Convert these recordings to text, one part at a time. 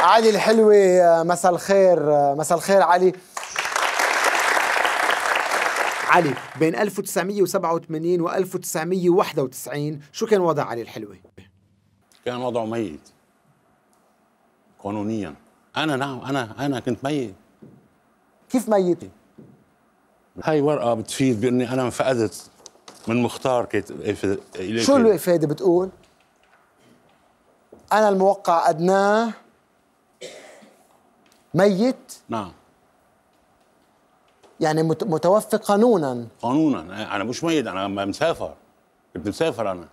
علي الحلوي مساء الخير مساء الخير علي علي بين 1987 و 1991 شو كان وضع علي الحلوي؟ كان وضعه ميت قانونيا انا نعم انا انا كنت ميت كيف ميت؟ هاي ورقه بتفيد باني انا انفقدت من مختار كت... إيه شو الافاده بتقول؟ انا الموقع ادناه ميت نعم يعني متوفي قانونا قانونا انا مش ميت انا مسافر كنت مسافر انا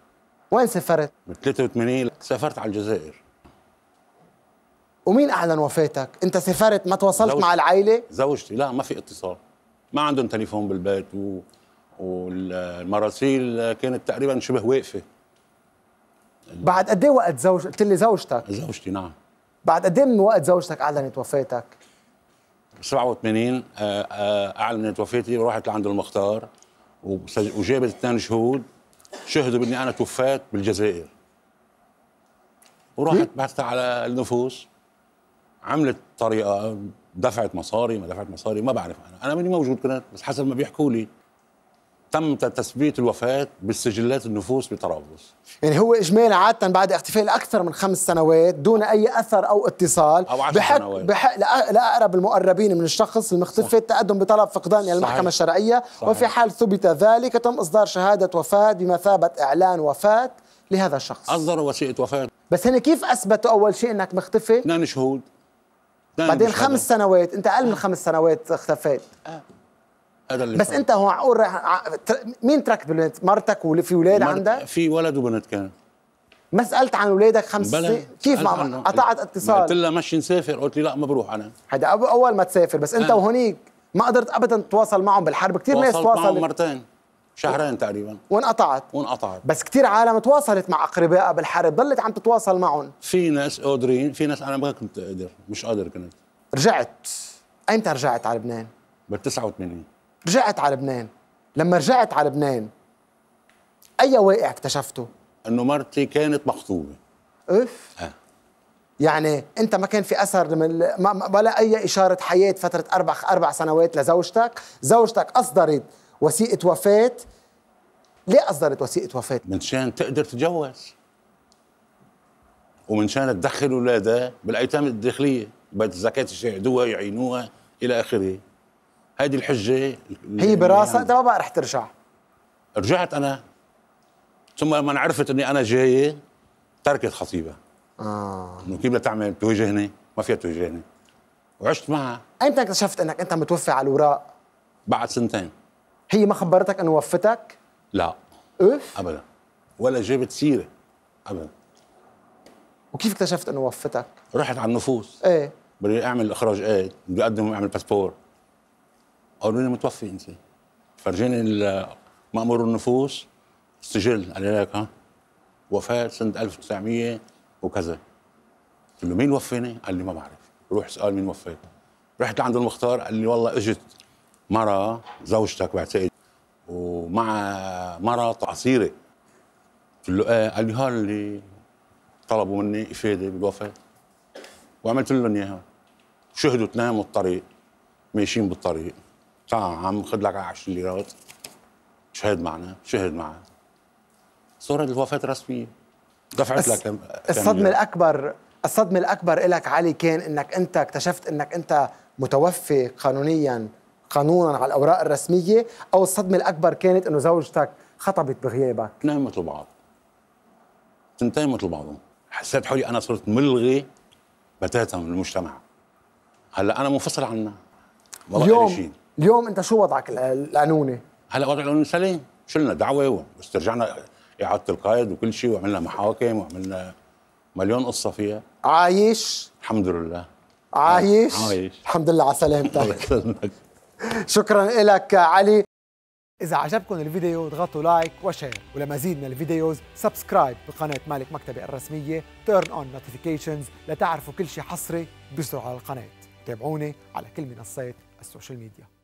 وين سافرت؟ من 83 سافرت على الجزائر ومين اعلن وفاتك؟ انت سافرت ما تواصلت زوجتي. مع العائله؟ زوجتي لا ما في اتصال ما عندهم تليفون بالبيت و... والمراسيل كانت تقريبا شبه واقفه بعد قد ايه وقت زوج قلت لي زوجتك؟ زوجتي نعم بعد قد ايه من وقت زوجتك اعلنت وفاتك 87 آه، آه، اعلنت وفاتي ورحت لعند المختار وجابت اثنين شهود شهدوا باني انا توفيت بالجزائر ورحت بحثت على النفوس عملت طريقه دفعت مصاري ما دفعت مصاري ما بعرف انا انا ماني موجود كنت بس حسب ما بيحكوا لي تم تثبيت الوفاة بالسجلات النفوس بطرابلس يعني هو اجمالا عادة بعد احتفال أكثر من خمس سنوات دون أي أثر أو اتصال أو عشر بحق, سنوات. بحق لأقرب المقربين من الشخص المختفي التقدم بطلب فقدان إلى المحكمة الشرعية صحيح. وفي حال ثبت ذلك تم إصدار شهادة وفاة بمثابة إعلان وفاة لهذا الشخص أصدروا وثيقة وفاة بس هنا كيف أثبتوا أول شيء أنك مختفي؟ اثنين شهود بعدين خمس سنوات أنت أقل من خمس سنوات اختفيت آه. بس انت هو قول مين بالبنت؟ مرتك وفي ولاد عندك؟ في ولد وبنت كان ما سالت عن اولادك خمس سنين كيف ما قطعت اتصال قلت لها مشي نسافر قلت لي لا ما بروح انا هذا اول ما تسافر بس انت وهونيك وهنيك ما قدرت ابدا تتواصل معهم بالحرب كثير ناس تواصلت معهم مرتين شهرين تقريبا وانقطعت وانقطعت بس كثير عالم تواصلت مع اقربائها بالحرب ضلت عم تتواصل معهم في ناس قادرين في ناس انا ما كنت قادر مش قادر كنت رجعت ايمتى رجعت على لبنان؟ بال 89 رجعت على لبنان لما رجعت على لبنان اي واقع اكتشفته انه مرتي كانت مخطوبه اف أه. يعني انت ما كان في اثر من ولا اي اشاره حياه فتره اربع اربع سنوات لزوجتك زوجتك اصدرت وثيقه وفاه ليه اصدرت وثيقه وفاه من شان تقدر تتجوز ومن شان تدخل اولادها بالايتام الداخليه بدها الزكاه يساعدوها يعينوها الى اخره هيدي الحجه هي براسها انت ما بقى رح ترجع رجعت انا ثم لما عرفت اني انا جاي تركت خطيبها اه انه كيف بدها تعمل تواجهني ما فيها تواجهني وعشت معها أنت اكتشفت انك انت متوفي على الوراق؟ بعد سنتين هي ما خبرتك انه وفتك؟ لا اوف ابدا ولا جابت سيره ابدا وكيف اكتشفت انه وفتك؟ رحت على النفوس ايه بدي اعمل اخراج ايه بدي اقدم اعمل باسبور قالوا لي متوفي انت فرجاني مأمور النفوس سجل قال لي لك ها وفاة سنة 1900 وكذا قلت له مين وفاني؟ قال لي ما بعرف روح اسأل مين وفاك رحت لعند المختار قال لي والله اجت مرة زوجتك بعتقد ومع مرة تعصيرة قلت له ايه قال لي ها اللي طلبوا مني افاده بالوفاه وعملت لهم اياها شهدوا اثنين الطريق ماشيين بالطريق تعال عم خد لك 10 ليرات شهد معنا شهد معنا صارت الوفاة رسمية دفعت لك كم الصدمة الأكبر الصدمة الأكبر لك علي كان إنك أنت اكتشفت إنك أنت متوفي قانونيا قانونا على الأوراق الرسمية أو الصدمة الأكبر كانت إنه زوجتك خطبت بغيابك اثنين مثل بعض اثنتين مثل بعضهم حسيت حولي أنا صرت ملغي بتاتا من المجتمع هلا أنا منفصل عنها ما اليوم شيء اليوم انت شو وضعك القانوني؟ هلا وضع القانوني سليم شلنا دعوه واسترجعنا اعاده القائد وكل شيء وعملنا محاكم وعملنا مليون قصه فيها عايش؟ الحمد لله عايش؟ آه، عايش الحمد لله على سلامتك شكرا لك علي إذا عجبكم الفيديو اضغطوا لايك وشير ولمزيد من الفيديوز سبسكرايب بقناة مالك مكتبة الرسمية تيرن اون نوتيفيكيشنز لتعرفوا كل شيء حصري بيصدر على القناة تابعوني على كل منصات السوشيال ميديا